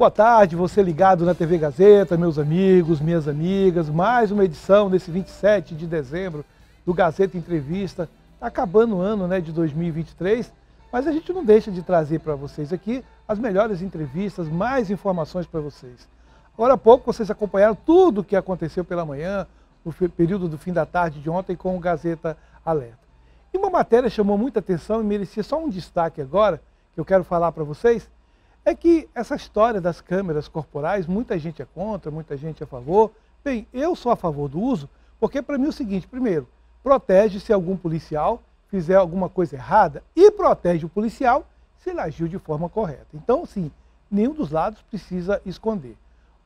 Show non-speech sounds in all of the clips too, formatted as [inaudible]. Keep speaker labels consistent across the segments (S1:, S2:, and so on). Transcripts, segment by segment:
S1: Boa tarde, você ligado na TV Gazeta, meus amigos, minhas amigas. Mais uma edição desse 27 de dezembro do Gazeta Entrevista. Está acabando o ano né, de 2023, mas a gente não deixa de trazer para vocês aqui as melhores entrevistas, mais informações para vocês. Agora há pouco vocês acompanharam tudo o que aconteceu pela manhã, no período do fim da tarde de ontem, com o Gazeta Alerta. E uma matéria chamou muita atenção e merecia só um destaque agora, que eu quero falar para vocês, é que essa história das câmeras corporais, muita gente é contra, muita gente é a favor. Bem, eu sou a favor do uso, porque para mim é o seguinte, primeiro, protege se algum policial fizer alguma coisa errada e protege o policial se ele agiu de forma correta. Então, sim, nenhum dos lados precisa esconder.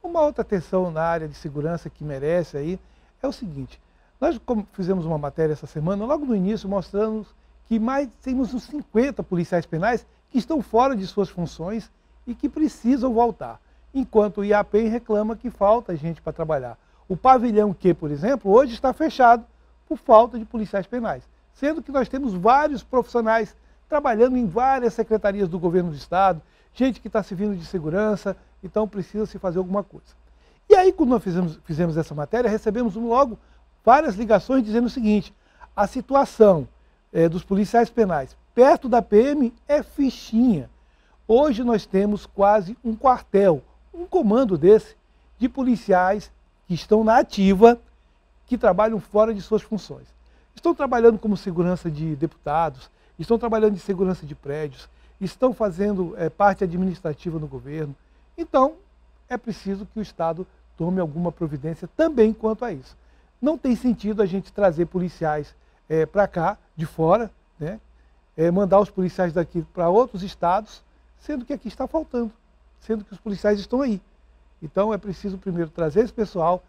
S1: Uma outra atenção na área de segurança que merece aí é o seguinte, nós fizemos uma matéria essa semana, logo no início, mostrando que mais temos uns 50 policiais penais que estão fora de suas funções e que precisam voltar. Enquanto o IAPEM reclama que falta gente para trabalhar. O pavilhão Q, por exemplo, hoje está fechado por falta de policiais penais, sendo que nós temos vários profissionais trabalhando em várias secretarias do governo do estado, gente que está servindo de segurança, então precisa se fazer alguma coisa. E aí, quando nós fizemos, fizemos essa matéria, recebemos logo várias ligações dizendo o seguinte: a situação é, dos policiais penais perto da PM é fichinha. Hoje nós temos quase um quartel, um comando desse, de policiais que estão na ativa, que trabalham fora de suas funções. Estão trabalhando como segurança de deputados, estão trabalhando de segurança de prédios, estão fazendo é, parte administrativa no governo. Então, é preciso que o Estado tome alguma providência também quanto a isso. Não tem sentido a gente trazer policiais é, eh, para cá, de fora, né? É, mandar os policiais daqui para outros estados sendo que aqui está faltando, sendo que os policiais estão aí. Então é preciso primeiro trazer esse pessoal,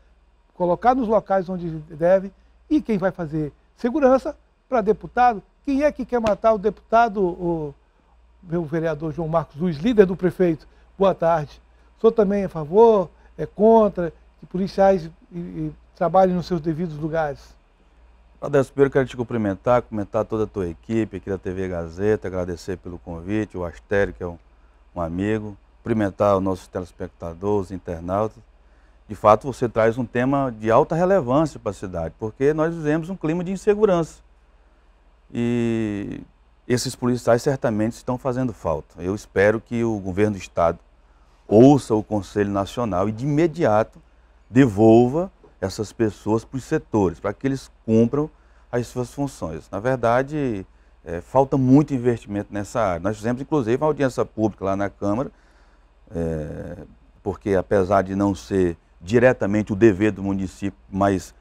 S1: colocar nos locais onde deve, e quem vai fazer segurança para deputado, quem é que quer matar o deputado, o meu vereador João Marcos Luiz, líder do prefeito? Boa tarde. Sou também a favor, é contra, que policiais e, e trabalhem nos seus devidos lugares.
S2: Adelso, primeiro quero te cumprimentar, comentar toda a tua equipe aqui da TV Gazeta, agradecer pelo convite, o Astério, que é um um amigo, cumprimentar os nossos telespectadores, internautas. De fato, você traz um tema de alta relevância para a cidade, porque nós vivemos um clima de insegurança. E esses policiais certamente estão fazendo falta. Eu espero que o governo do Estado ouça o Conselho Nacional e de imediato devolva essas pessoas para os setores, para que eles cumpram as suas funções. Na verdade, é, falta muito investimento nessa área. Nós fizemos, inclusive, uma audiência pública lá na Câmara, é, porque apesar de não ser diretamente o dever do município, mas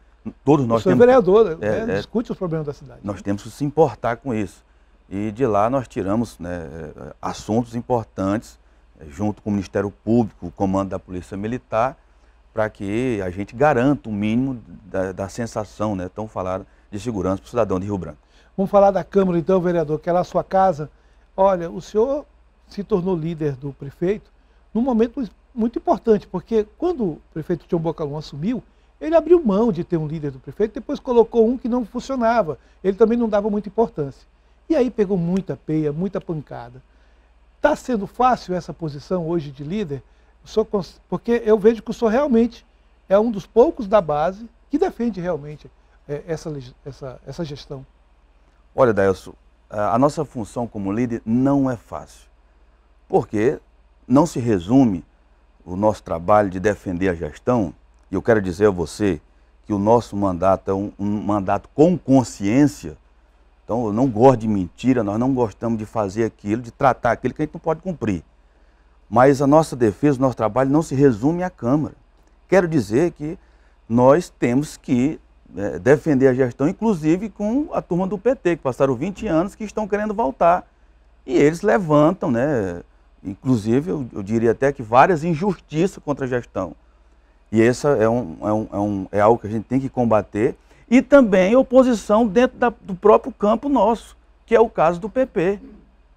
S2: todos nós Você é temos... Você né? é vereador, é, é, discute
S1: os problemas da cidade.
S2: Nós temos que se importar com isso. E de lá nós tiramos né, assuntos importantes, é, junto com o Ministério Público, o Comando da Polícia Militar, para que a gente garanta o mínimo da, da sensação né, tão falada de segurança para o cidadão de Rio Branco.
S1: Vamos falar da Câmara, então, vereador, que é lá a sua casa. Olha, o senhor se tornou líder do prefeito num momento muito importante, porque quando o prefeito Tião Bocalon assumiu, ele abriu mão de ter um líder do prefeito, depois colocou um que não funcionava. Ele também não dava muita importância. E aí pegou muita peia, muita pancada. Está sendo fácil essa posição hoje de líder? porque eu vejo que o senhor realmente é um dos poucos da base que defende realmente eh, essa, essa, essa gestão.
S2: Olha, Delso, a nossa função como líder não é fácil, porque não se resume o nosso trabalho de defender a gestão, e eu quero dizer a você que o nosso mandato é um, um mandato com consciência, então eu não gosto de mentira, nós não gostamos de fazer aquilo, de tratar aquilo que a gente não pode cumprir. Mas a nossa defesa, o nosso trabalho não se resume à Câmara. Quero dizer que nós temos que é, defender a gestão, inclusive com a turma do PT, que passaram 20 anos que estão querendo voltar. E eles levantam, né, inclusive, eu, eu diria até que várias injustiças contra a gestão. E essa é, um, é, um, é, um, é algo que a gente tem que combater. E também oposição dentro da, do próprio campo nosso, que é o caso do PP,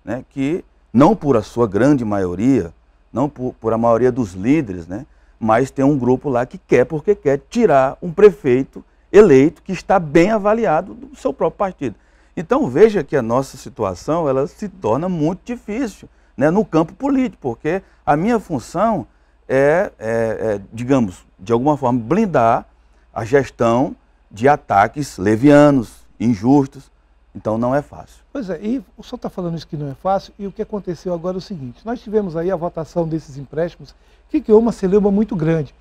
S2: né, que não por a sua grande maioria, não por, por a maioria dos líderes, né, mas tem um grupo lá que quer porque quer tirar um prefeito eleito que está bem avaliado do seu próprio partido. Então veja que a nossa situação ela se torna muito difícil né, no campo político, porque a minha função é, é, é, digamos, de alguma forma, blindar a gestão de ataques levianos, injustos. Então não é fácil.
S1: Pois é, e o senhor está falando isso que não é fácil, e o que aconteceu agora é o seguinte: nós tivemos aí a votação desses empréstimos, que criou uma celeuma muito grande.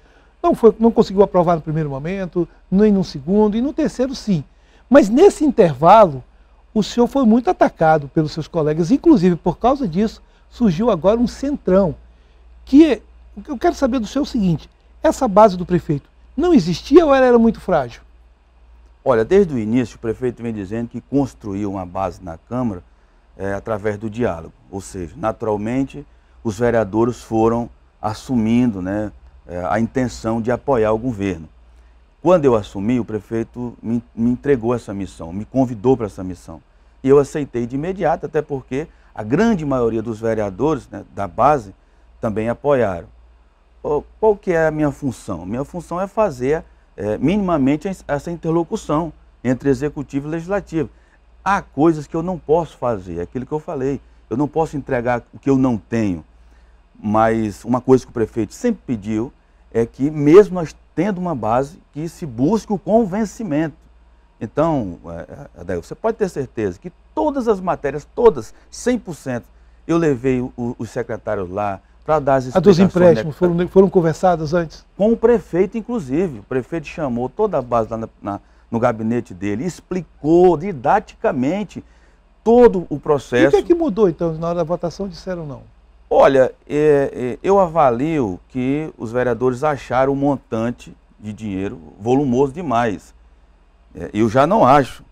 S1: Não, foi, não conseguiu aprovar no primeiro momento, nem no segundo, e no terceiro sim. Mas nesse intervalo, o senhor foi muito atacado pelos seus colegas, inclusive por causa disso, surgiu agora um centrão. É, que eu quero saber do senhor é o seguinte: essa base do prefeito não existia ou ela era muito frágil?
S2: Olha, desde o início o prefeito vem dizendo que construiu uma base na Câmara é, através do diálogo, ou seja, naturalmente os vereadores foram assumindo né, eh, a intenção de apoiar o governo. Quando eu assumi, o prefeito me, me entregou essa missão, me convidou para essa missão. E eu aceitei de imediato, até porque a grande maioria dos vereadores né, da base também apoiaram. Qual que é a minha função? Minha função é fazer é, minimamente essa interlocução entre executivo e legislativo. Há coisas que eu não posso fazer, aquilo que eu falei. Eu não posso entregar o que eu não tenho. Mas uma coisa que o prefeito sempre pediu é que, mesmo nós tendo uma base, que se busque o convencimento. Então, é, é, Adair, você pode ter certeza que todas as matérias, todas, 100%, eu levei os secretários lá para dar as explicações. A dos né? empréstimos foram, foram conversadas antes? Com o prefeito, inclusive. O prefeito chamou toda a base lá na, na, no gabinete dele, explicou didaticamente todo o processo. E o que, é
S1: que mudou, então, na hora da votação, disseram não?
S2: Olha, é, é, eu avalio que os vereadores acharam o montante de dinheiro volumoso demais. É, eu já não acho,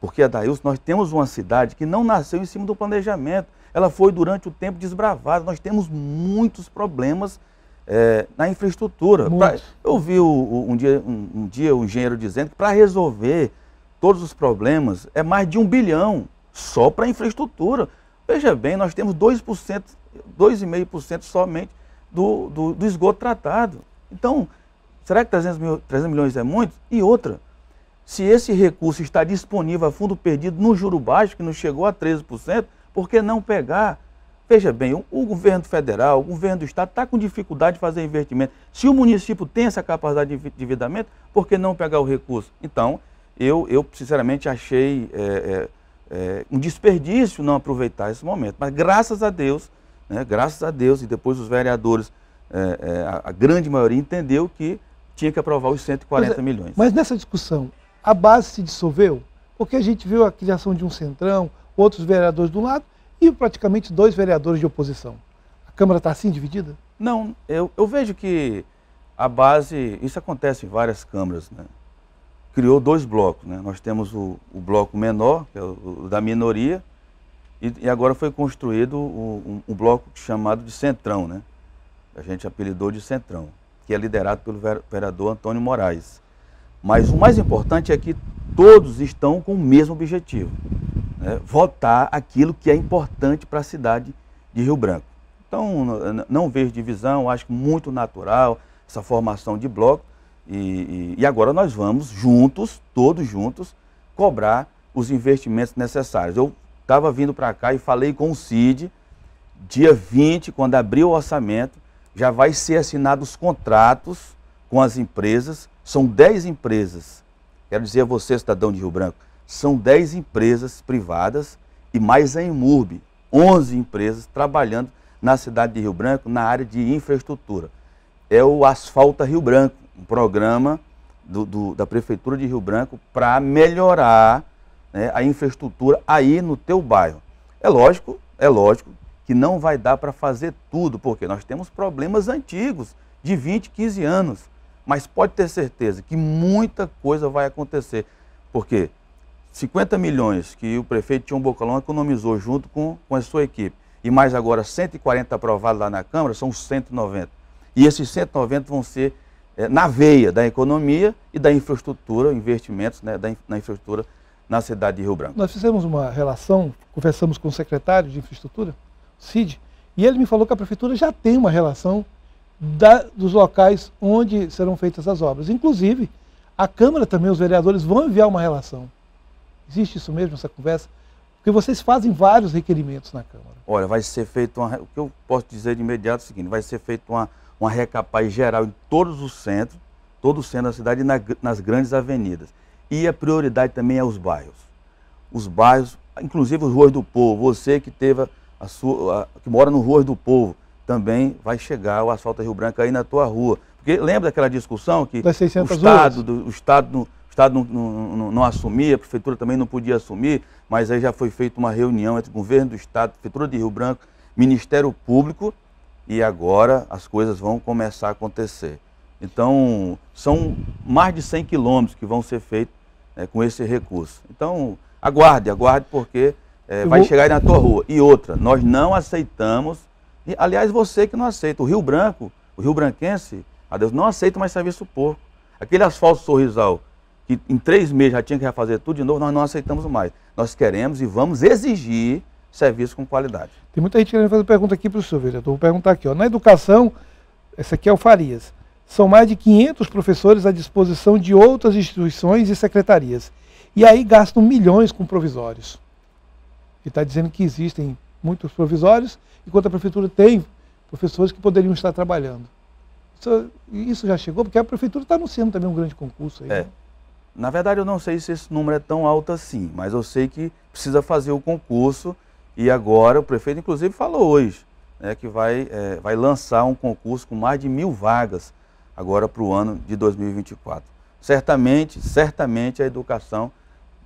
S2: porque, Adails, nós temos uma cidade que não nasceu em cima do planejamento. Ela foi, durante o tempo, desbravada. Nós temos muitos problemas é, na infraestrutura. Pra, eu vi o, o, um, dia, um, um dia um engenheiro dizendo que para resolver todos os problemas é mais de um bilhão só para infraestrutura. Veja bem, nós temos 2%, 2,5% somente do, do, do, esgoto tratado. Então, será que 300, mil, 300 milhões é muito? E outra, se esse recurso está disponível a fundo perdido no juro baixo, que não chegou a 13%, por que não pegar? Veja bem, o governo federal, o governo do estado está com dificuldade de fazer investimento. Se o município tem essa capacidade de endividamento, por que não pegar o recurso? Então, eu, eu sinceramente achei é, é, é, um desperdício não aproveitar esse momento. Mas graças a Deus, né, graças a Deus, e depois os vereadores, é, é, a, a, grande maioria entendeu que tinha que aprovar os 140 mas, é, milhões. Mas
S1: nessa discussão, a base se dissolveu? Porque a gente viu a criação de um centrão, outros vereadores do lado e praticamente dois vereadores de oposição. A Câmara está assim dividida?
S2: Não, eu, eu vejo que a base, isso acontece em várias câmaras, né? criou dois blocos. Né? Nós temos o, o bloco menor, que é o, o da minoria, e, e, agora foi construído o, um, um, bloco chamado de Centrão, né? a gente apelidou de Centrão, que é liderado pelo vereador Antônio Moraes. Mas o mais importante é que todos estão com o mesmo objetivo, né? votar aquilo que é importante para a cidade de Rio Branco. Então, não vejo divisão, acho muito natural essa formação de bloco, e, e, e agora nós vamos juntos, todos juntos, cobrar os investimentos necessários. Eu estava vindo para cá e falei com o CID, dia 20, quando abrir o orçamento, já vai ser assinados os contratos com as empresas. São 10 empresas. Quero dizer a você, cidadão de Rio Branco, são 10 empresas privadas e mais a Imurb, 11 empresas trabalhando na cidade de Rio Branco na área de infraestrutura. É o Asfalta Rio Branco, um programa do, do, da Prefeitura de Rio Branco para melhorar né, a infraestrutura aí no teu bairro. É lógico, é lógico que não vai dar para fazer tudo, porque nós temos problemas antigos de 20, 15 anos. Mas pode ter certeza que muita coisa vai acontecer, porque 50 milhões que o prefeito Tião Bocalão economizou junto com, com a sua equipe, e mais agora 140 aprovados lá na Câmara, são 190. E esses 190 vão ser é, na veia da economia e da infraestrutura, investimentos né, da, na infraestrutura na cidade de Rio Branco.
S1: Nós fizemos uma relação, conversamos com o secretário de infraestrutura, CID, e ele me falou que a prefeitura já tem uma relação da, dos locais onde serão feitas as obras. Inclusive, a Câmara também, os vereadores vão enviar uma relação. Existe isso mesmo, essa conversa? Porque vocês fazem vários requerimentos na Câmara.
S2: Olha, vai ser feito uma. O que eu posso dizer de imediato é o seguinte: vai ser feito uma uma recapaz geral em todos os centros, todo o centro da cidade e na, nas grandes avenidas. E a prioridade também é os bairros. Os bairros, inclusive os ruas do povo, você que teve a, a sua, a, que mora no ruas do povo, também vai chegar o asfalto Rio Branco aí na tua rua. Porque lembra daquela discussão que o Estado, do, o Estado, no, o Estado não, não, não, assumia, a Prefeitura também não podia assumir, mas aí já foi feita uma reunião entre o Governo do Estado, Prefeitura de Rio Branco, Ministério Público, e agora as coisas vão começar a acontecer. Então, são mais de 100 quilômetros que vão ser feitos né, com esse recurso. Então, aguarde, aguarde, porque é, vai vou... chegar aí na tua rua. E outra, nós não aceitamos, e, aliás, você que não aceita, o Rio Branco, o Rio Branquense, a Deus, não aceita mais serviço porco. Aquele asfalto sorrisal, que em três meses já tinha que refazer tudo de novo, nós não aceitamos mais. Nós queremos e vamos exigir serviço com qualidade.
S1: Tem muita gente querendo fazer pergunta aqui para o senhor, vereador. Vou perguntar aqui. Ó. Na educação, essa aqui é o Farias, são mais de 500 professores à disposição de outras instituições e secretarias. E aí gastam milhões com provisórios. Ele está dizendo que existem muitos provisórios, enquanto a prefeitura tem professores que poderiam estar trabalhando. Isso, isso já chegou, porque a prefeitura está anunciando também um grande concurso aí.
S2: É. Né? Na verdade, eu não sei se esse número é tão alto assim, mas eu sei que precisa fazer o concurso e agora o prefeito, inclusive, falou hoje né, que vai, é, vai lançar um concurso com mais de mil vagas agora para o ano de 2024. Certamente, certamente a educação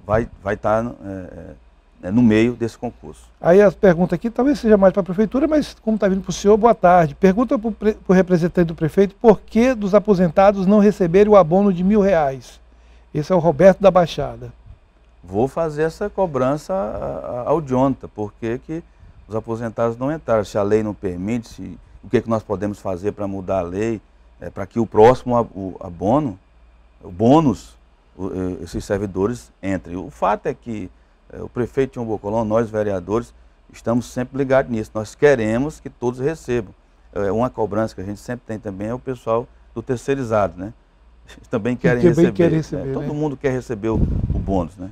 S2: vai, vai estar tá, é, é, é, no meio desse
S1: concurso. Aí a pergunta aqui talvez seja mais para a prefeitura, mas como está vindo para o senhor, boa tarde. Pergunta para o representante do prefeito por que dos aposentados não receberem o abono de mil reais. Esse é o Roberto da Baixada
S2: vou fazer essa cobrança ao Jonta, porque que os aposentados não entraram, se a lei não permite, se, o que, que nós podemos fazer para mudar a lei, é, para que o próximo abono, o bônus, é, esses servidores entrem. O fato é que é, o prefeito de Bocolão, nós vereadores, estamos sempre ligados nisso, nós queremos que todos recebam. É, uma cobrança que a gente sempre tem também é o pessoal do terceirizado, né? Eles [laughs] também querem que também receber. Quer né? receber Né? Todo mundo quer receber o, o bônus, né?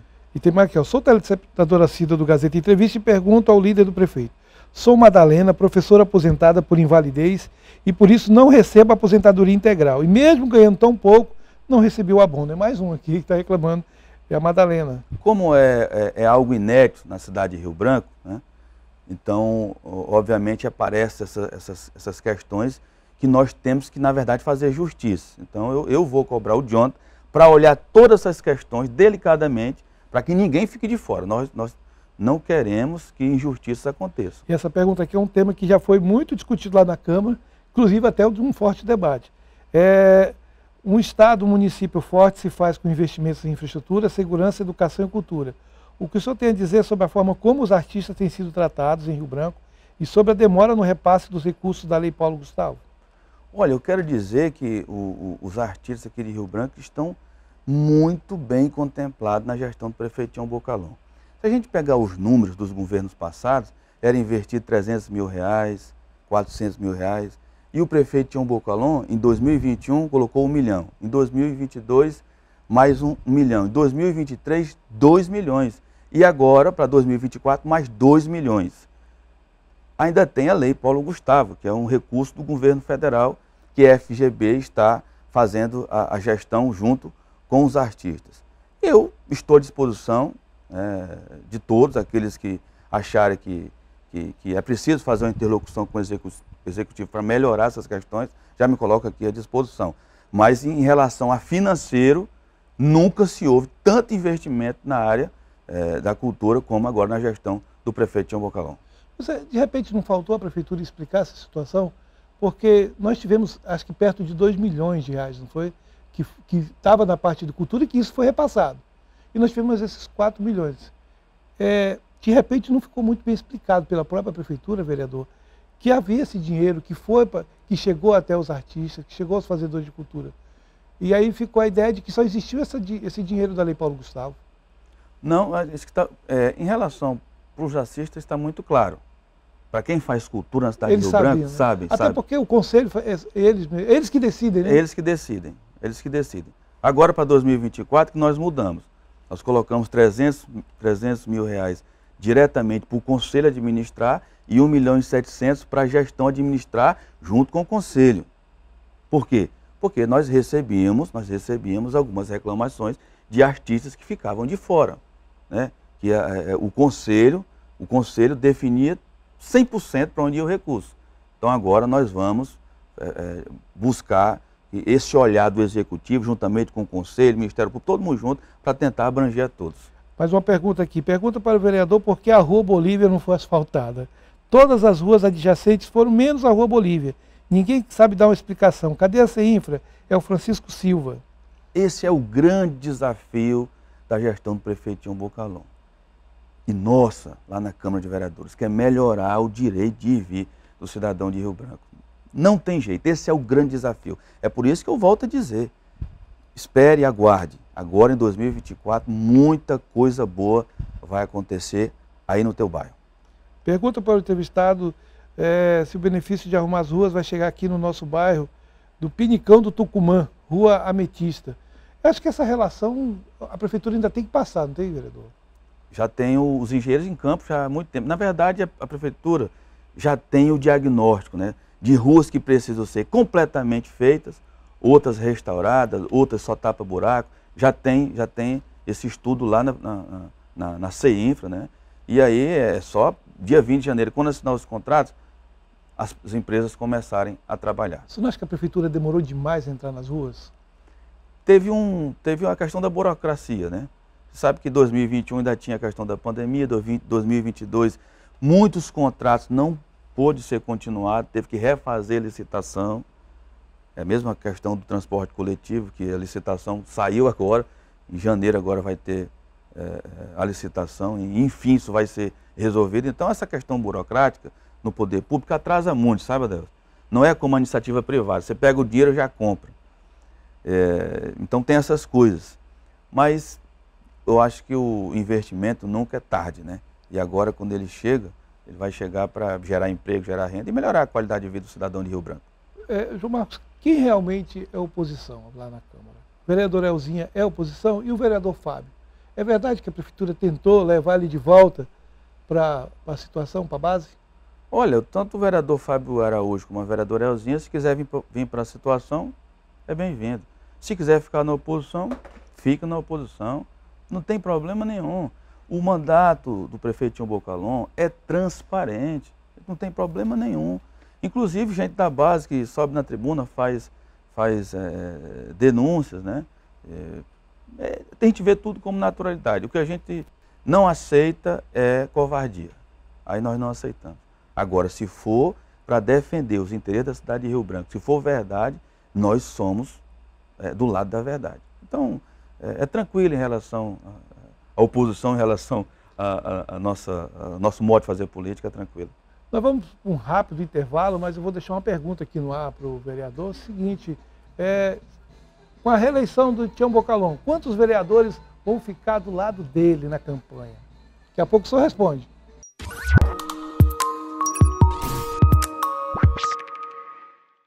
S1: mais aqui, ó. Sou telespectadora assídua do Gazeta Entrevista e pergunto ao líder do prefeito. Sou Madalena, professora aposentada por invalidez e por isso não recebo aposentadoria integral. E mesmo ganhando tão pouco, não recebi o abono. É mais um aqui que está reclamando, é a Madalena.
S2: Como é, é, é, algo inédito na cidade de Rio Branco, né? então, obviamente, aparecem essa, essas, essas questões que nós temos que, na verdade, fazer justiça. Então, eu, eu vou cobrar o John para olhar todas essas questões delicadamente para que ninguém fique de fora. Nós, nós não queremos
S1: que injustiça aconteça. E essa pergunta aqui é um tema que já foi muito discutido lá na Câmara, inclusive até de um forte debate. É, um Estado, um município forte se faz com investimentos em infraestrutura, segurança, educação e cultura. O que o senhor tem a dizer sobre a forma como os artistas têm sido tratados em Rio Branco e sobre a demora no repasse dos recursos da Lei Paulo Gustavo?
S2: Olha, eu quero dizer que o, o, os artistas aqui de Rio Branco estão muito bem contemplado na gestão do prefeito Tião Bocalon. Se a gente pegar os números dos governos passados, era investir 300 mil reais, 400 mil reais, e o prefeito Tião Bocalon, em 2021, colocou um milhão, em 2022, mais um milhão, em 2023, dois milhões, e agora, para 2024, mais dois milhões. Ainda tem a Lei Paulo Gustavo, que é um recurso do governo federal, que a FGB está fazendo a, a gestão junto com os artistas. Eu estou à disposição é, de todos aqueles que acharem que, que, que, é preciso fazer uma interlocução com o executivo para melhorar essas questões, já me coloco aqui à disposição. Mas em relação a financeiro, nunca se houve tanto investimento na área é, da cultura como agora na gestão do prefeito Tião Bocalão.
S1: Você, de repente, não faltou a prefeitura explicar essa situação? Porque nós tivemos, acho que perto de 2 milhões de reais, não foi? que estava na parte de cultura e que isso foi repassado. E nós tivemos esses 4 milhões. É, de repente não ficou muito bem explicado pela própria prefeitura, vereador, que havia esse dinheiro que foi pra, que chegou até os artistas, que chegou aos fazedores de cultura. E aí ficou a ideia de que só existiu essa, esse dinheiro da Lei Paulo Gustavo. Não, isso que tá, é, em relação para os
S2: artistas está muito claro. Para quem faz cultura na cidade eles do sabem, né? sabe. Até sabe.
S1: porque o conselho, é, eles, eles que decidem, né? Eles
S2: que decidem eles que decidem. Agora para 2024 que nós mudamos. Nós colocamos 300, 300 mil reais diretamente para o conselho administrar e 1 milhão e 700 para a gestão administrar junto com o conselho. Por quê? Porque nós recebíamos, nós recebíamos algumas reclamações de artistas que ficavam de fora, né? Que a, eh, a, eh, o conselho, o conselho definia 100% para onde ia o recurso. Então agora nós vamos é, buscar esse olhar do Executivo, juntamente com o Conselho, Ministério Público, todo mundo junto, para tentar abranger a todos.
S1: Mais uma pergunta aqui. Pergunta para o vereador por que a Rua Bolívia não foi asfaltada. Todas as ruas adjacentes foram, menos a Rua Bolívia. Ninguém sabe dar uma explicação. Cadê essa infra? É o Francisco Silva. Esse é o grande
S2: desafio da gestão do prefeito João Bocalon. E nossa, lá na Câmara de Vereadores, que é melhorar o direito de vir do cidadão de Rio Branco. Não tem jeito, esse é o grande desafio. É por isso que eu volto a dizer, espere e aguarde. Agora em 2024, muita coisa boa vai acontecer aí no teu bairro.
S1: Pergunta para o entrevistado é, se o benefício de arrumar as ruas vai chegar aqui no nosso bairro, do Pinicão do Tucumã, Rua Ametista. Eu acho que essa relação a prefeitura ainda tem que passar, não tem, vereador?
S2: Já tem os engenheiros em campo já há muito tempo. Na verdade, a, a prefeitura já tem o diagnóstico, né? de ruas que precisam ser completamente feitas, outras restauradas, outras só tapa buraco. Já tem, já tem esse estudo lá na, na, na, na CEINFRA, né? E aí é só dia 20 de janeiro, quando assinar os contratos, as, as empresas começarem a trabalhar.
S1: Você não acha que a prefeitura demorou demais a entrar nas ruas? Teve, um, teve uma questão
S2: da burocracia, né? Você sabe que 2021 ainda tinha a questão da pandemia, 2022 muitos contratos não pôde ser continuado, teve que refazer a licitação. É a mesma questão do transporte coletivo, que a licitação saiu agora, em janeiro agora vai ter é, é a licitação, e enfim isso vai ser resolvido. Então essa questão burocrática no poder público atrasa muito, sabe, Adelson? Não é como a iniciativa privada, você pega o dinheiro e já compra. É, então tem essas coisas. Mas eu acho que o investimento nunca é tarde, né? E agora quando ele chega, ele vai chegar para gerar emprego, gerar renda e melhorar a qualidade de vida do cidadão de Rio Branco.
S1: É, João Marcos, quem realmente é oposição lá na Câmara? O vereador Elzinha é oposição e o vereador Fábio. É verdade que a prefeitura tentou levar ele de volta para a situação, para a base?
S2: Olha, tanto o vereador Fábio Araújo como a vereadora Elzinha, se quiser vir para a situação, é bem-vindo. Se quiser ficar na oposição, fica na oposição. Não tem problema nenhum. O mandato do prefeito Tião Bocalon é transparente, não tem problema nenhum. Inclusive, gente da base que sobe na tribuna, faz, faz é, denúncias, né? É, tem que ver tudo como naturalidade. O que a gente não aceita é covardia. Aí nós não aceitamos. Agora, se for para defender os interesses da cidade de Rio Branco, se for verdade, nós somos é, do lado da verdade. Então, é, é tranquilo em relação a oposição em relação ao nosso modo de fazer política tranquilo.
S1: Nós vamos para um rápido intervalo, mas eu vou deixar uma pergunta aqui no ar para o vereador. É o seguinte, é, com a reeleição do Tião Bocalon, quantos vereadores vão ficar do lado dele na campanha? Daqui a pouco o senhor responde.